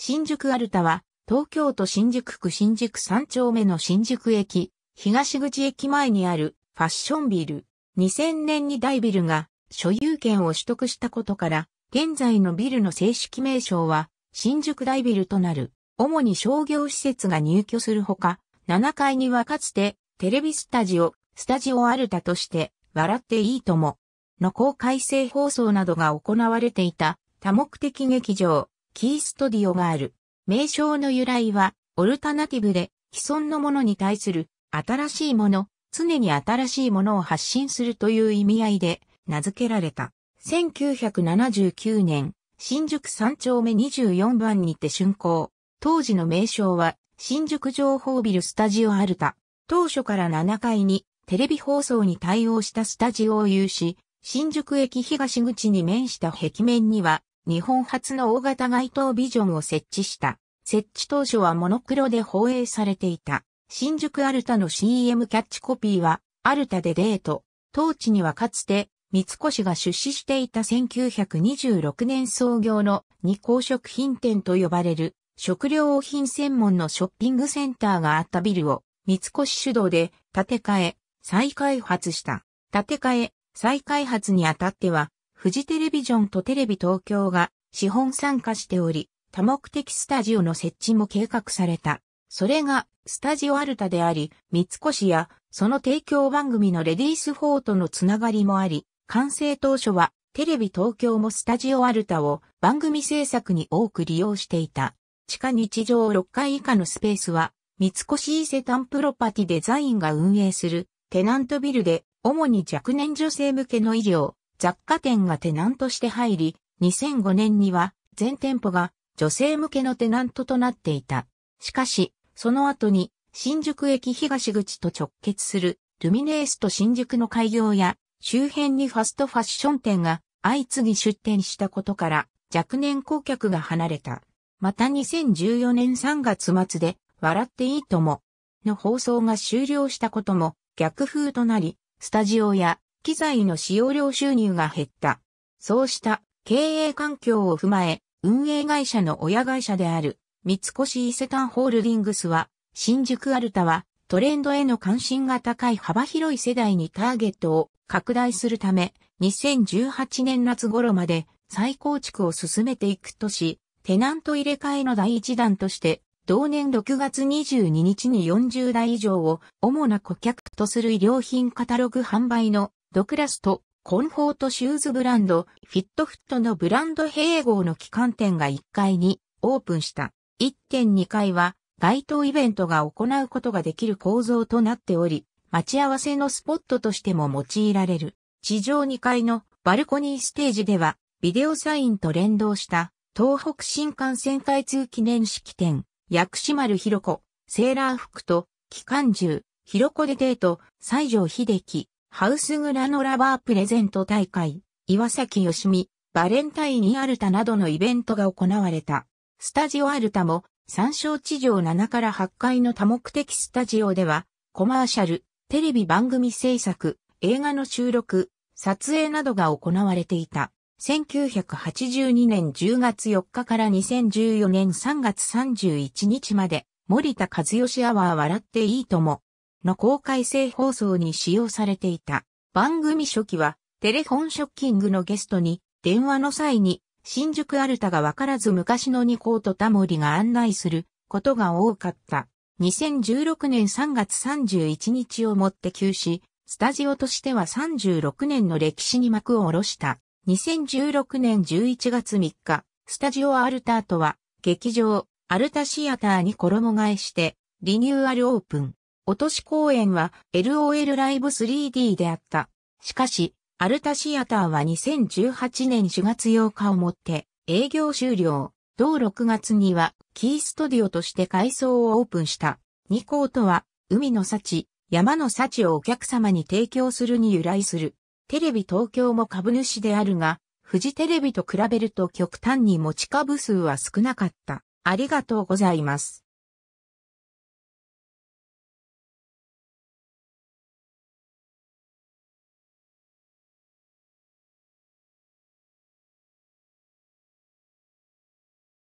新宿アルタは、東京都新宿区新宿3丁目の新宿駅、東口駅前にあるファッションビル。2000年に大ビルが所有権を取得したことから、現在のビルの正式名称は、新宿大ビルとなる。主に商業施設が入居するほか、7階にはかつて、テレビスタジオ、スタジオアルタとして、笑っていいとも、の公開性放送などが行われていた多目的劇場、キーストディオがある。名称の由来は、オルタナティブで、既存のものに対する、新しいもの、常に新しいものを発信するという意味合いで、名付けられた。1979年、新宿3丁目24番にて竣工。当時の名称は、新宿情報ビルスタジオアルタ。当初から7階に、テレビ放送に対応したスタジオを有し、新宿駅東口に面した壁面には、日本初の大型街頭ビジョンを設置した。設置当初はモノクロで放映されていた。新宿アルタの CM キャッチコピーは、アルタでデート。当地にはかつて、三越が出資していた1926年創業の二項食品店と呼ばれる食料品専門のショッピングセンターがあったビルを三越主導で建て替え、再開発した。建て替え、再開発にあたっては富士テレビジョンとテレビ東京が資本参加しており、多目的スタジオの設置も計画された。それが、スタジオアルタであり、三越や、その提供番組のレディース4とのつながりもあり、完成当初は、テレビ東京もスタジオアルタを番組制作に多く利用していた。地下日常6階以下のスペースは、三越伊勢丹プロパティデザインが運営するテナントビルで、主に若年女性向けの医療、雑貨店がテナントして入り、2005年には全店舗が女性向けのテナントとなっていた。しかし、その後に新宿駅東口と直結するルミネースと新宿の開業や周辺にファストファッション店が相次ぎ出店したことから若年顧客が離れた。また2014年3月末で笑っていいともの放送が終了したことも逆風となり、スタジオや機材の使用料収入が減った。そうした経営環境を踏まえ、運営会社の親会社である三越伊勢丹ホールディングスは、新宿アルタはトレンドへの関心が高い幅広い世代にターゲットを拡大するため、2018年夏頃まで再構築を進めていくとし、テナント入れ替えの第一弾として、同年6月22日に40代以上を主な顧客とする医療品カタログ販売のドクラスとコンフォートシューズブランド、フィットフットのブランド併合の機関店が1階にオープンした。1.2階は街頭イベントが行うことができる構造となっており、待ち合わせのスポットとしても用いられる。地上2階のバルコニーステージでは、ビデオサインと連動した東北新幹線開通記念式典、薬師丸ひろ子、セーラー服と機関銃、ひろこでデート、西条秀樹、ハウスグラノラバープレゼント大会、岩崎よしみ、バレンタインアルタなどのイベントが行われた。スタジオアルタも、参照地上7から8階の多目的スタジオでは、コマーシャル、テレビ番組制作、映画の収録、撮影などが行われていた。1982年10月4日から2014年3月31日まで、森田和義アワー笑っていいとも、の公開性放送に使用されていた。番組初期は、テレフォンショッキングのゲストに、電話の際に、新宿アルタがわからず昔のニコーとタモリが案内することが多かった。2016年3月31日をもって休止、スタジオとしては36年の歴史に幕を下ろした。2016年11月3日、スタジオアルターとは、劇場、アルタシアターに衣替えして、リニューアルオープン。落とし公演は LOL ライブ 3D であった。しかし、アルタシアターは2018年4月8日をもって営業終了。同6月にはキーストディオとして改装をオープンした。2校とは海の幸、山の幸をお客様に提供するに由来する。テレビ東京も株主であるが、フジテレビと比べると極端に持ち株数は少なかった。ありがとうございます。